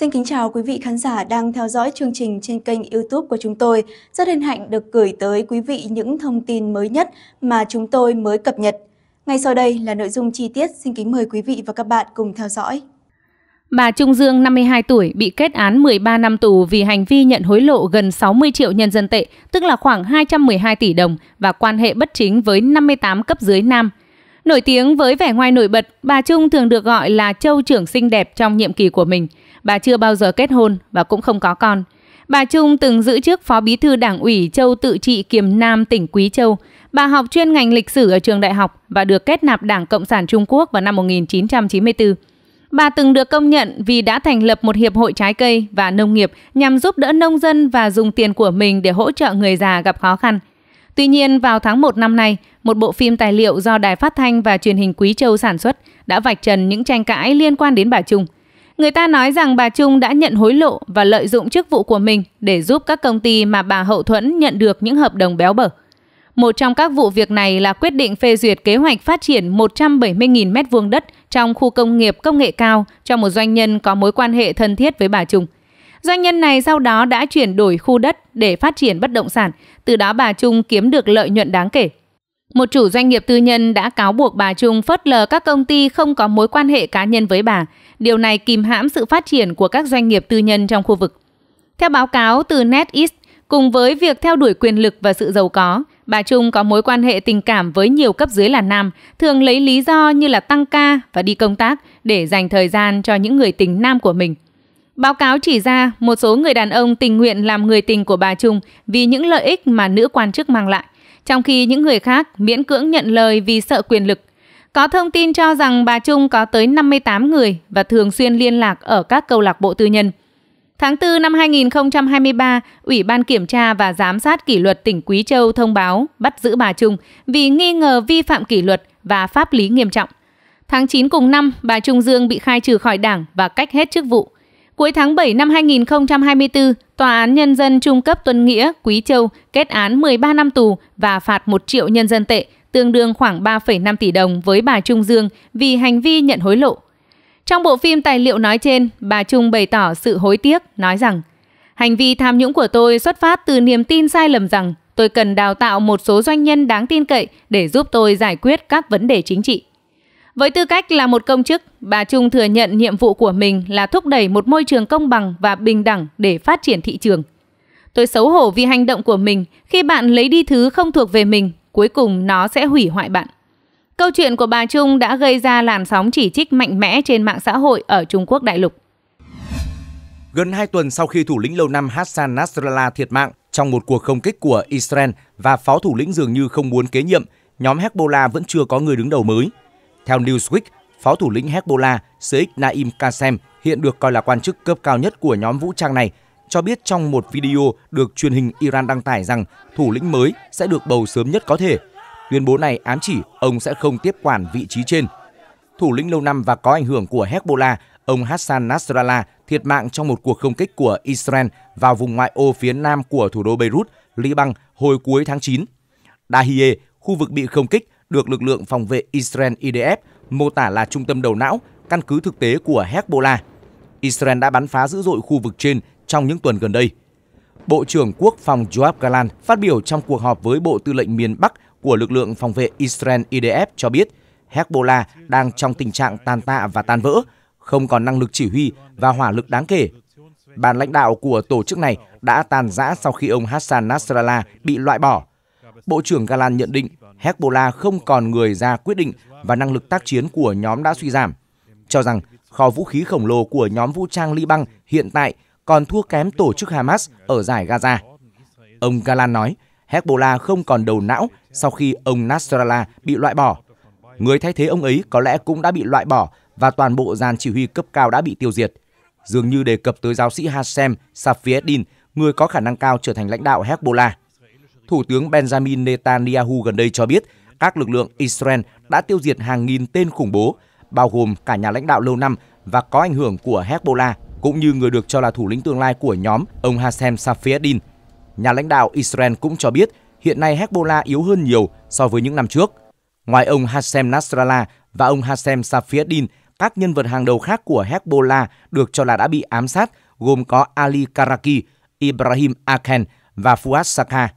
Xin kính chào quý vị khán giả đang theo dõi chương trình trên kênh YouTube của chúng tôi. Rất hân hạnh được gửi tới quý vị những thông tin mới nhất mà chúng tôi mới cập nhật. Ngay sau đây là nội dung chi tiết, xin kính mời quý vị và các bạn cùng theo dõi. Bà Trung Dương 52 tuổi bị kết án 13 năm tù vì hành vi nhận hối lộ gần 60 triệu nhân dân tệ, tức là khoảng 212 tỷ đồng và quan hệ bất chính với 58 cấp dưới nam. Nổi tiếng với vẻ ngoài nổi bật, bà Trung thường được gọi là châu trưởng xinh đẹp trong nhiệm kỳ của mình – Bà chưa bao giờ kết hôn và cũng không có con. Bà Trung từng giữ chức Phó Bí thư Đảng ủy Châu Tự trị Kiềm Nam tỉnh Quý Châu. Bà học chuyên ngành lịch sử ở trường đại học và được kết nạp Đảng Cộng sản Trung Quốc vào năm 1994. Bà từng được công nhận vì đã thành lập một hiệp hội trái cây và nông nghiệp nhằm giúp đỡ nông dân và dùng tiền của mình để hỗ trợ người già gặp khó khăn. Tuy nhiên, vào tháng 1 năm nay, một bộ phim tài liệu do Đài Phát Thanh và Truyền hình Quý Châu sản xuất đã vạch trần những tranh cãi liên quan đến bà Trung. Người ta nói rằng bà Trung đã nhận hối lộ và lợi dụng chức vụ của mình để giúp các công ty mà bà Hậu Thuẫn nhận được những hợp đồng béo bở. Một trong các vụ việc này là quyết định phê duyệt kế hoạch phát triển 170.000 m2 đất trong khu công nghiệp công nghệ cao cho một doanh nhân có mối quan hệ thân thiết với bà Trung. Doanh nhân này sau đó đã chuyển đổi khu đất để phát triển bất động sản, từ đó bà Trung kiếm được lợi nhuận đáng kể. Một chủ doanh nghiệp tư nhân đã cáo buộc bà Trung phớt lờ các công ty không có mối quan hệ cá nhân với bà. Điều này kìm hãm sự phát triển của các doanh nghiệp tư nhân trong khu vực. Theo báo cáo từ NetEast, cùng với việc theo đuổi quyền lực và sự giàu có, bà Trung có mối quan hệ tình cảm với nhiều cấp dưới là nam, thường lấy lý do như là tăng ca và đi công tác để dành thời gian cho những người tình nam của mình. Báo cáo chỉ ra một số người đàn ông tình nguyện làm người tình của bà Trung vì những lợi ích mà nữ quan chức mang lại trong khi những người khác miễn cưỡng nhận lời vì sợ quyền lực. Có thông tin cho rằng bà Trung có tới 58 người và thường xuyên liên lạc ở các câu lạc bộ tư nhân. Tháng 4 năm 2023, Ủy ban Kiểm tra và Giám sát Kỷ luật tỉnh Quý Châu thông báo bắt giữ bà Trung vì nghi ngờ vi phạm kỷ luật và pháp lý nghiêm trọng. Tháng 9 cùng năm, bà Trung Dương bị khai trừ khỏi đảng và cách hết chức vụ. Cuối tháng 7 năm 2024, Tòa án Nhân dân Trung cấp Tuân Nghĩa, Quý Châu kết án 13 năm tù và phạt 1 triệu nhân dân tệ, tương đương khoảng 3,5 tỷ đồng với bà Trung Dương vì hành vi nhận hối lộ. Trong bộ phim tài liệu nói trên, bà Trung bày tỏ sự hối tiếc, nói rằng Hành vi tham nhũng của tôi xuất phát từ niềm tin sai lầm rằng tôi cần đào tạo một số doanh nhân đáng tin cậy để giúp tôi giải quyết các vấn đề chính trị. Với tư cách là một công chức, bà Trung thừa nhận nhiệm vụ của mình là thúc đẩy một môi trường công bằng và bình đẳng để phát triển thị trường. Tôi xấu hổ vì hành động của mình khi bạn lấy đi thứ không thuộc về mình, cuối cùng nó sẽ hủy hoại bạn. Câu chuyện của bà Trung đã gây ra làn sóng chỉ trích mạnh mẽ trên mạng xã hội ở Trung Quốc đại lục. Gần 2 tuần sau khi thủ lĩnh lâu năm Hassan Nasrallah thiệt mạng trong một cuộc không kích của Israel và phó thủ lĩnh dường như không muốn kế nhiệm, nhóm Hezbollah vẫn chưa có người đứng đầu mới. Theo Newsweek, Phó thủ lĩnh Hezbollah Sheikh Naim Qassem hiện được coi là quan chức cấp cao nhất của nhóm vũ trang này, cho biết trong một video được truyền hình Iran đăng tải rằng thủ lĩnh mới sẽ được bầu sớm nhất có thể. Tuyên bố này ám chỉ ông sẽ không tiếp quản vị trí trên. Thủ lĩnh lâu năm và có ảnh hưởng của Hezbollah, ông Hassan Nasrallah thiệt mạng trong một cuộc không kích của Israel vào vùng ngoại ô phía nam của thủ đô Beirut, Liban hồi cuối tháng 9. Dahieh, khu vực bị không kích, được lực lượng phòng vệ Israel IDF mô tả là trung tâm đầu não, căn cứ thực tế của Hezbollah. Israel đã bắn phá dữ dội khu vực trên trong những tuần gần đây. Bộ trưởng Quốc phòng Joab Galan phát biểu trong cuộc họp với Bộ Tư lệnh miền Bắc của lực lượng phòng vệ Israel IDF cho biết Hezbollah đang trong tình trạng tàn tạ và tan vỡ, không còn năng lực chỉ huy và hỏa lực đáng kể. Bàn lãnh đạo của tổ chức này đã tàn rã sau khi ông Hassan Nasrallah bị loại bỏ. Bộ trưởng Galan nhận định Hezbollah không còn người ra quyết định và năng lực tác chiến của nhóm đã suy giảm, cho rằng kho vũ khí khổng lồ của nhóm vũ trang Liban hiện tại còn thua kém tổ chức Hamas ở giải Gaza. Ông Galan nói, Hezbollah không còn đầu não sau khi ông Nasrallah bị loại bỏ. Người thay thế ông ấy có lẽ cũng đã bị loại bỏ và toàn bộ dàn chỉ huy cấp cao đã bị tiêu diệt. Dường như đề cập tới giáo sĩ Hashem Safieddin, người có khả năng cao trở thành lãnh đạo Hezbollah. Thủ tướng Benjamin Netanyahu gần đây cho biết các lực lượng Israel đã tiêu diệt hàng nghìn tên khủng bố, bao gồm cả nhà lãnh đạo lâu năm và có ảnh hưởng của Hezbollah, cũng như người được cho là thủ lĩnh tương lai của nhóm ông Hassan Safiuddin. Nhà lãnh đạo Israel cũng cho biết hiện nay Hezbollah yếu hơn nhiều so với những năm trước. Ngoài ông Hassan Nasrallah và ông Hassan Safiuddin, các nhân vật hàng đầu khác của Hezbollah được cho là đã bị ám sát, gồm có Ali Karaki, Ibrahim Aken và Fuad Saka.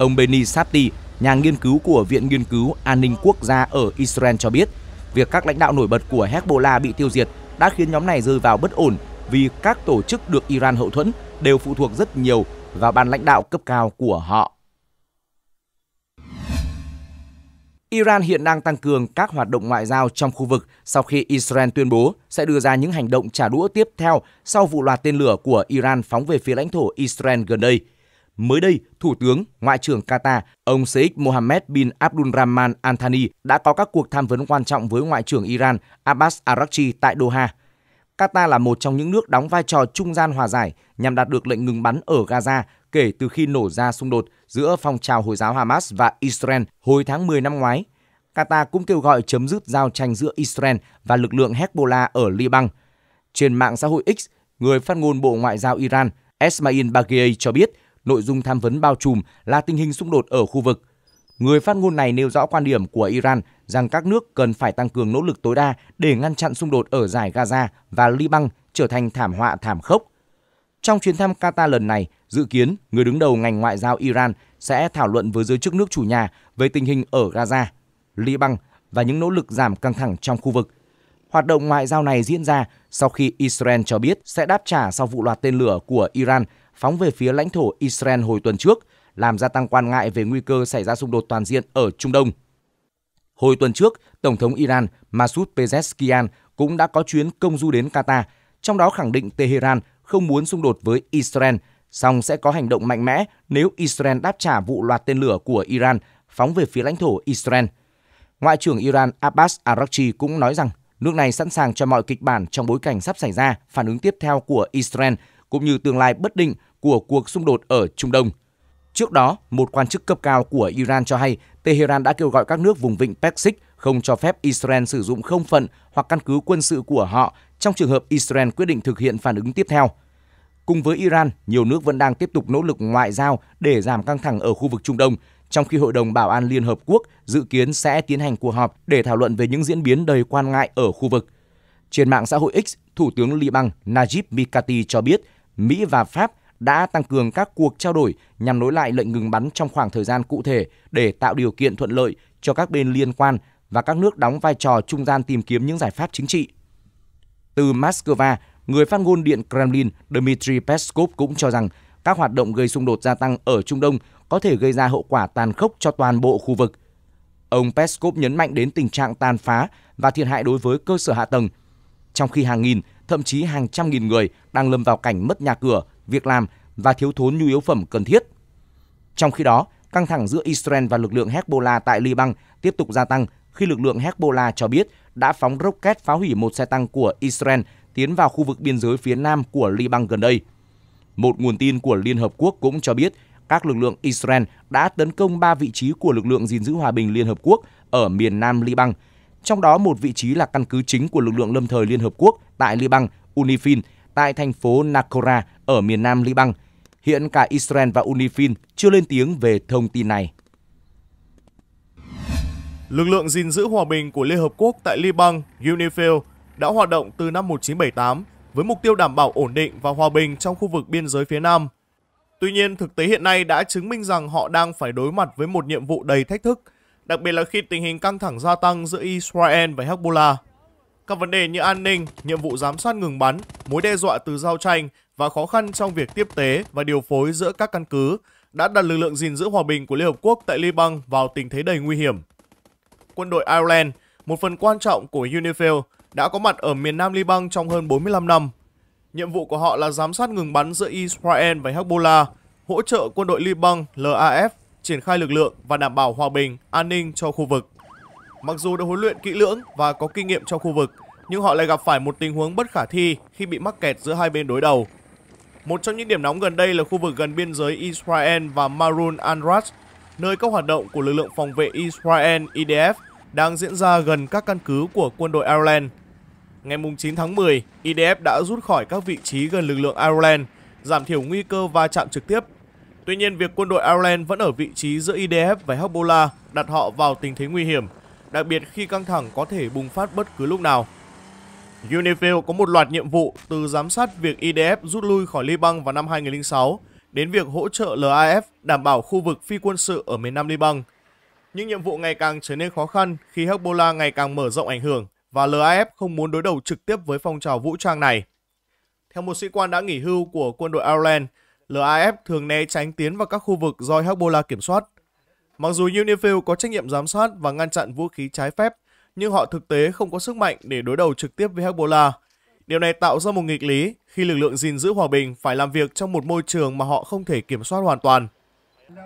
Ông Benny Sapti, nhà nghiên cứu của Viện Nghiên cứu An ninh Quốc gia ở Israel cho biết, việc các lãnh đạo nổi bật của Hezbollah bị tiêu diệt đã khiến nhóm này rơi vào bất ổn vì các tổ chức được Iran hậu thuẫn đều phụ thuộc rất nhiều vào ban lãnh đạo cấp cao của họ. Iran hiện đang tăng cường các hoạt động ngoại giao trong khu vực sau khi Israel tuyên bố sẽ đưa ra những hành động trả đũa tiếp theo sau vụ loạt tên lửa của Iran phóng về phía lãnh thổ Israel gần đây. Mới đây, Thủ tướng, Ngoại trưởng Qatar, ông Sheikh Mohammed bin Abdulrahman Al Thani đã có các cuộc tham vấn quan trọng với Ngoại trưởng Iran Abbas Araghchi tại Doha. Qatar là một trong những nước đóng vai trò trung gian hòa giải nhằm đạt được lệnh ngừng bắn ở Gaza kể từ khi nổ ra xung đột giữa phong trào Hồi giáo Hamas và Israel hồi tháng 10 năm ngoái. Qatar cũng kêu gọi chấm dứt giao tranh giữa Israel và lực lượng Hezbollah ở Liban. Trên mạng xã hội X, người phát ngôn Bộ Ngoại giao Iran Esmail Baghei cho biết nội dung tham vấn bao trùm là tình hình xung đột ở khu vực. Người phát ngôn này nêu rõ quan điểm của Iran rằng các nước cần phải tăng cường nỗ lực tối đa để ngăn chặn xung đột ở giải Gaza và Liban trở thành thảm họa thảm khốc. Trong chuyến thăm Qatar lần này, dự kiến người đứng đầu ngành ngoại giao Iran sẽ thảo luận với giới chức nước chủ nhà về tình hình ở Gaza, Liban và những nỗ lực giảm căng thẳng trong khu vực. Hoạt động ngoại giao này diễn ra sau khi Israel cho biết sẽ đáp trả sau vụ loạt tên lửa của Iran – phóng về phía lãnh thổ Israel hồi tuần trước, làm gia tăng quan ngại về nguy cơ xảy ra xung đột toàn diện ở Trung Đông. Hồi tuần trước, Tổng thống Iran Masoud Pezeshkian cũng đã có chuyến công du đến Qatar, trong đó khẳng định Tehran không muốn xung đột với Israel, song sẽ có hành động mạnh mẽ nếu Israel đáp trả vụ loạt tên lửa của Iran phóng về phía lãnh thổ Israel. Ngoại trưởng Iran Abbas Araghchi cũng nói rằng nước này sẵn sàng cho mọi kịch bản trong bối cảnh sắp xảy ra phản ứng tiếp theo của Israel cũng như tương lai bất định của cuộc xung đột ở Trung Đông. Trước đó, một quan chức cấp cao của Iran cho hay Tehran đã kêu gọi các nước vùng vịnh Persic không cho phép Israel sử dụng không phận hoặc căn cứ quân sự của họ trong trường hợp Israel quyết định thực hiện phản ứng tiếp theo. Cùng với Iran, nhiều nước vẫn đang tiếp tục nỗ lực ngoại giao để giảm căng thẳng ở khu vực Trung Đông, trong khi Hội đồng Bảo an Liên Hợp Quốc dự kiến sẽ tiến hành cuộc họp để thảo luận về những diễn biến đầy quan ngại ở khu vực. Trên mạng xã hội X, Thủ tướng Liban Najib Mikati cho biết Mỹ và Pháp đã tăng cường các cuộc trao đổi nhằm nối lại lệnh ngừng bắn trong khoảng thời gian cụ thể để tạo điều kiện thuận lợi cho các bên liên quan và các nước đóng vai trò trung gian tìm kiếm những giải pháp chính trị. Từ Moscow, người phát ngôn Điện Kremlin Dmitry Peskov cũng cho rằng các hoạt động gây xung đột gia tăng ở Trung Đông có thể gây ra hậu quả tàn khốc cho toàn bộ khu vực. Ông Peskov nhấn mạnh đến tình trạng tàn phá và thiệt hại đối với cơ sở hạ tầng, trong khi hàng nghìn, thậm chí hàng trăm nghìn người đang lâm vào cảnh mất nhà cửa, việc làm và thiếu thốn nhu yếu phẩm cần thiết. Trong khi đó, căng thẳng giữa Israel và lực lượng Hezbollah tại Liban tiếp tục gia tăng khi lực lượng Hezbollah cho biết đã phóng rocket phá hủy một xe tăng của Israel tiến vào khu vực biên giới phía nam của Liban gần đây. Một nguồn tin của Liên Hợp Quốc cũng cho biết các lực lượng Israel đã tấn công 3 vị trí của lực lượng gìn giữ hòa bình Liên Hợp Quốc ở miền nam Liban, trong đó một vị trí là căn cứ chính của lực lượng lâm thời Liên Hợp Quốc tại Liban, UNIFIL, tại thành phố Nakora ở miền nam Liban. Hiện cả Israel và UNIFIL chưa lên tiếng về thông tin này. Lực lượng gìn giữ hòa bình của Liên Hợp Quốc tại Liban, UNIFIL, đã hoạt động từ năm 1978 với mục tiêu đảm bảo ổn định và hòa bình trong khu vực biên giới phía Nam. Tuy nhiên, thực tế hiện nay đã chứng minh rằng họ đang phải đối mặt với một nhiệm vụ đầy thách thức, đặc biệt là khi tình hình căng thẳng gia tăng giữa Israel và Hezbollah. Các vấn đề như an ninh, nhiệm vụ giám sát ngừng bắn, mối đe dọa từ giao tranh và khó khăn trong việc tiếp tế và điều phối giữa các căn cứ đã đặt lực lượng gìn giữ hòa bình của Liên Hợp Quốc tại Liban vào tình thế đầy nguy hiểm. Quân đội Ireland, một phần quan trọng của UNIFIL, đã có mặt ở miền nam Liban trong hơn 45 năm. Nhiệm vụ của họ là giám sát ngừng bắn giữa Israel và Hezbollah, hỗ trợ quân đội Liban LAF triển khai lực lượng và đảm bảo hòa bình, an ninh cho khu vực mặc dù đã huấn luyện kỹ lưỡng và có kinh nghiệm trong khu vực, nhưng họ lại gặp phải một tình huống bất khả thi khi bị mắc kẹt giữa hai bên đối đầu. Một trong những điểm nóng gần đây là khu vực gần biên giới Israel và Marun Anrat, nơi các hoạt động của lực lượng phòng vệ Israel IDF đang diễn ra gần các căn cứ của quân đội Ireland. Ngày 9 tháng 10, IDF đã rút khỏi các vị trí gần lực lượng Ireland, giảm thiểu nguy cơ va chạm trực tiếp. Tuy nhiên, việc quân đội Ireland vẫn ở vị trí giữa IDF và Hezbollah đặt họ vào tình thế nguy hiểm – đặc biệt khi căng thẳng có thể bùng phát bất cứ lúc nào. UNIFIL có một loạt nhiệm vụ từ giám sát việc IDF e rút lui khỏi Liban vào năm 2006 đến việc hỗ trợ LAF đảm bảo khu vực phi quân sự ở miền Nam Liban. Những nhiệm vụ ngày càng trở nên khó khăn khi Hezbollah ngày càng mở rộng ảnh hưởng và LAF không muốn đối đầu trực tiếp với phong trào vũ trang này. Theo một sĩ quan đã nghỉ hưu của quân đội Ireland, LAF thường né tránh tiến vào các khu vực do Hezbollah kiểm soát – Mặc dù Unifil có trách nhiệm giám sát và ngăn chặn vũ khí trái phép, nhưng họ thực tế không có sức mạnh để đối đầu trực tiếp với Hezbollah. Điều này tạo ra một nghịch lý khi lực lượng gìn giữ hòa bình phải làm việc trong một môi trường mà họ không thể kiểm soát hoàn toàn.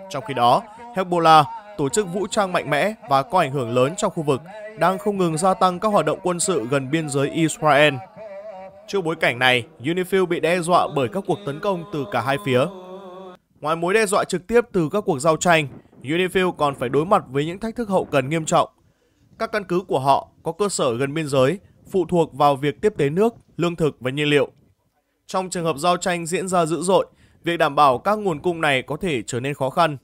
Trong khi đó, Hezbollah, tổ chức vũ trang mạnh mẽ và có ảnh hưởng lớn trong khu vực, đang không ngừng gia tăng các hoạt động quân sự gần biên giới Israel. Trước bối cảnh này, UNIFIL bị đe dọa bởi các cuộc tấn công từ cả hai phía. Ngoài mối đe dọa trực tiếp từ các cuộc giao tranh, UNIFIL còn phải đối mặt với những thách thức hậu cần nghiêm trọng. Các căn cứ của họ có cơ sở gần biên giới, phụ thuộc vào việc tiếp tế nước, lương thực và nhiên liệu. Trong trường hợp giao tranh diễn ra dữ dội, việc đảm bảo các nguồn cung này có thể trở nên khó khăn.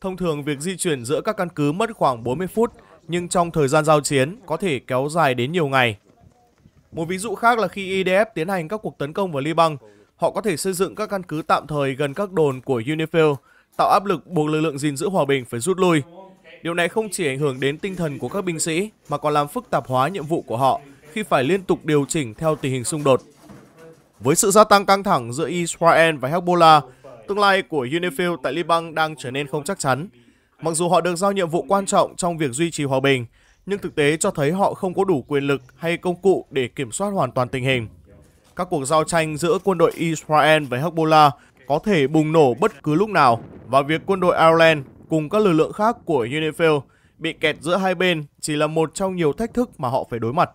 Thông thường việc di chuyển giữa các căn cứ mất khoảng 40 phút, nhưng trong thời gian giao chiến có thể kéo dài đến nhiều ngày. Một ví dụ khác là khi IDF tiến hành các cuộc tấn công vào Liban, họ có thể xây dựng các căn cứ tạm thời gần các đồn của Unifil tạo áp lực buộc lực lượng gìn giữ hòa bình phải rút lui. Điều này không chỉ ảnh hưởng đến tinh thần của các binh sĩ mà còn làm phức tạp hóa nhiệm vụ của họ khi phải liên tục điều chỉnh theo tình hình xung đột. Với sự gia tăng căng thẳng giữa Israel và Hezbollah, tương lai của UNIFIL tại Liban đang trở nên không chắc chắn. Mặc dù họ được giao nhiệm vụ quan trọng trong việc duy trì hòa bình, nhưng thực tế cho thấy họ không có đủ quyền lực hay công cụ để kiểm soát hoàn toàn tình hình. Các cuộc giao tranh giữa quân đội Israel và Hezbollah có thể bùng nổ bất cứ lúc nào và việc quân đội Ireland cùng các lực lượng khác của Unifil bị kẹt giữa hai bên chỉ là một trong nhiều thách thức mà họ phải đối mặt.